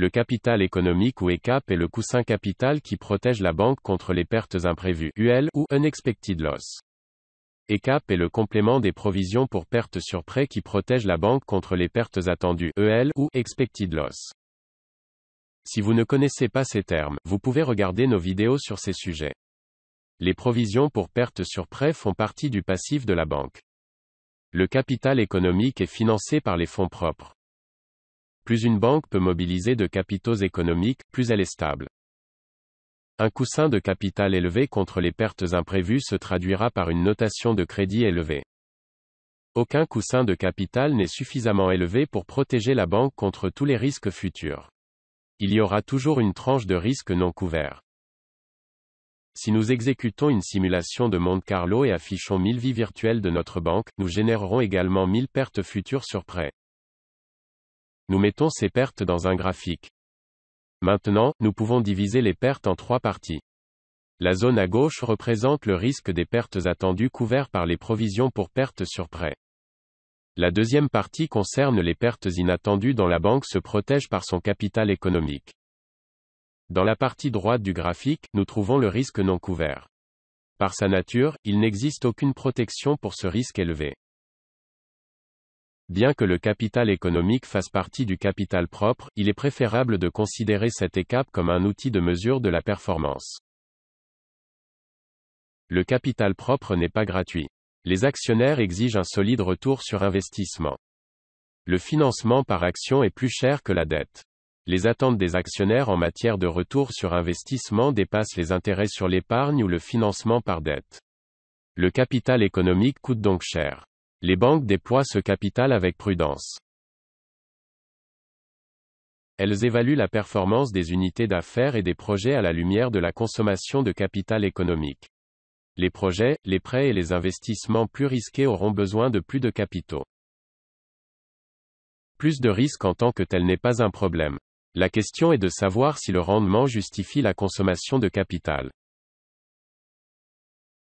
Le capital économique ou ECAP est le coussin capital qui protège la banque contre les pertes imprévues UL ou unexpected loss. ECAP est le complément des provisions pour pertes sur prêt qui protège la banque contre les pertes attendues EL ou expected loss. Si vous ne connaissez pas ces termes, vous pouvez regarder nos vidéos sur ces sujets. Les provisions pour pertes sur prêt font partie du passif de la banque. Le capital économique est financé par les fonds propres. Plus une banque peut mobiliser de capitaux économiques, plus elle est stable. Un coussin de capital élevé contre les pertes imprévues se traduira par une notation de crédit élevée. Aucun coussin de capital n'est suffisamment élevé pour protéger la banque contre tous les risques futurs. Il y aura toujours une tranche de risque non couvert. Si nous exécutons une simulation de Monte Carlo et affichons 1000 vies virtuelles de notre banque, nous générerons également 1000 pertes futures sur prêt. Nous mettons ces pertes dans un graphique. Maintenant, nous pouvons diviser les pertes en trois parties. La zone à gauche représente le risque des pertes attendues couvertes par les provisions pour pertes sur prêt. La deuxième partie concerne les pertes inattendues dont la banque se protège par son capital économique. Dans la partie droite du graphique, nous trouvons le risque non couvert. Par sa nature, il n'existe aucune protection pour ce risque élevé. Bien que le capital économique fasse partie du capital propre, il est préférable de considérer cette écap comme un outil de mesure de la performance. Le capital propre n'est pas gratuit. Les actionnaires exigent un solide retour sur investissement. Le financement par action est plus cher que la dette. Les attentes des actionnaires en matière de retour sur investissement dépassent les intérêts sur l'épargne ou le financement par dette. Le capital économique coûte donc cher. Les banques déploient ce capital avec prudence. Elles évaluent la performance des unités d'affaires et des projets à la lumière de la consommation de capital économique. Les projets, les prêts et les investissements plus risqués auront besoin de plus de capitaux. Plus de risques en tant que tel n'est pas un problème. La question est de savoir si le rendement justifie la consommation de capital.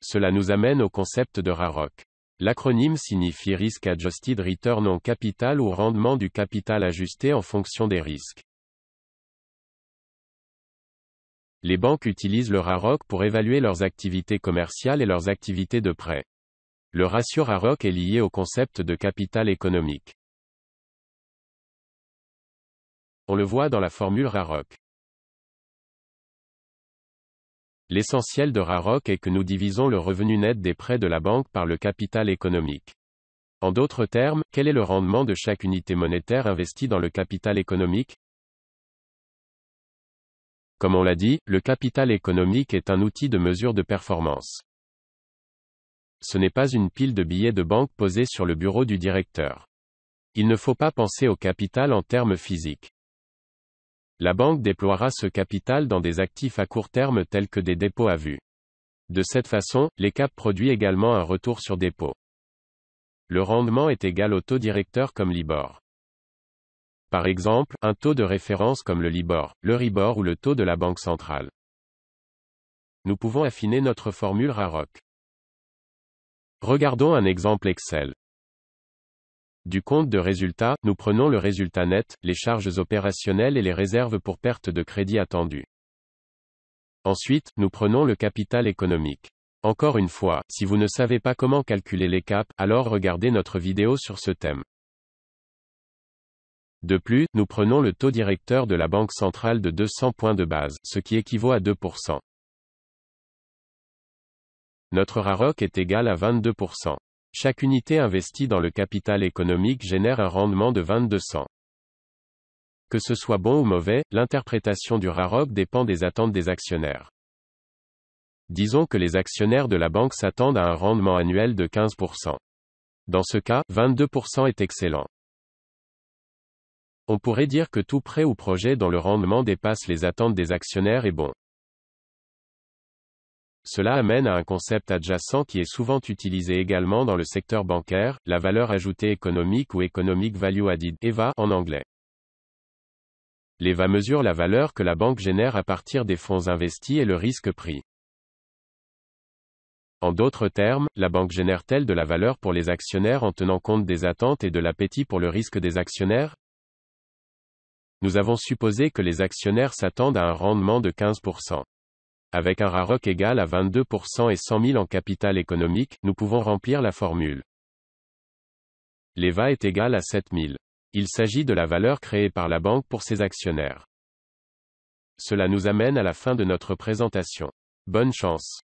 Cela nous amène au concept de RAROC. L'acronyme signifie Risk Adjusted Return on Capital ou rendement du capital ajusté en fonction des risques. Les banques utilisent le RAROC pour évaluer leurs activités commerciales et leurs activités de prêt. Le ratio RAROC est lié au concept de capital économique. On le voit dans la formule RAROC. L'essentiel de Raroc est que nous divisons le revenu net des prêts de la banque par le capital économique. En d'autres termes, quel est le rendement de chaque unité monétaire investie dans le capital économique Comme on l'a dit, le capital économique est un outil de mesure de performance. Ce n'est pas une pile de billets de banque posée sur le bureau du directeur. Il ne faut pas penser au capital en termes physiques. La banque déploiera ce capital dans des actifs à court terme tels que des dépôts à vue. De cette façon, l'ECAP produit également un retour sur dépôt. Le rendement est égal au taux directeur comme l'IBOR. Par exemple, un taux de référence comme le LIBOR, le RIBOR ou le taux de la banque centrale. Nous pouvons affiner notre formule RAROC. Regardons un exemple Excel. Du compte de résultat, nous prenons le résultat net, les charges opérationnelles et les réserves pour perte de crédit attendues. Ensuite, nous prenons le capital économique. Encore une fois, si vous ne savez pas comment calculer les caps, alors regardez notre vidéo sur ce thème. De plus, nous prenons le taux directeur de la Banque centrale de 200 points de base, ce qui équivaut à 2%. Notre RAROC est égal à 22%. Chaque unité investie dans le capital économique génère un rendement de 22 cents. Que ce soit bon ou mauvais, l'interprétation du RAROC dépend des attentes des actionnaires. Disons que les actionnaires de la banque s'attendent à un rendement annuel de 15%. Dans ce cas, 22% est excellent. On pourrait dire que tout prêt ou projet dont le rendement dépasse les attentes des actionnaires est bon. Cela amène à un concept adjacent qui est souvent utilisé également dans le secteur bancaire, la valeur ajoutée économique ou economic value added EVA en anglais. L'EVA mesure la valeur que la banque génère à partir des fonds investis et le risque pris. En d'autres termes, la banque génère-t-elle de la valeur pour les actionnaires en tenant compte des attentes et de l'appétit pour le risque des actionnaires Nous avons supposé que les actionnaires s'attendent à un rendement de 15%. Avec un RAROC égal à 22% et 100 000 en capital économique, nous pouvons remplir la formule. L'EVA est égal à 7 000. Il s'agit de la valeur créée par la banque pour ses actionnaires. Cela nous amène à la fin de notre présentation. Bonne chance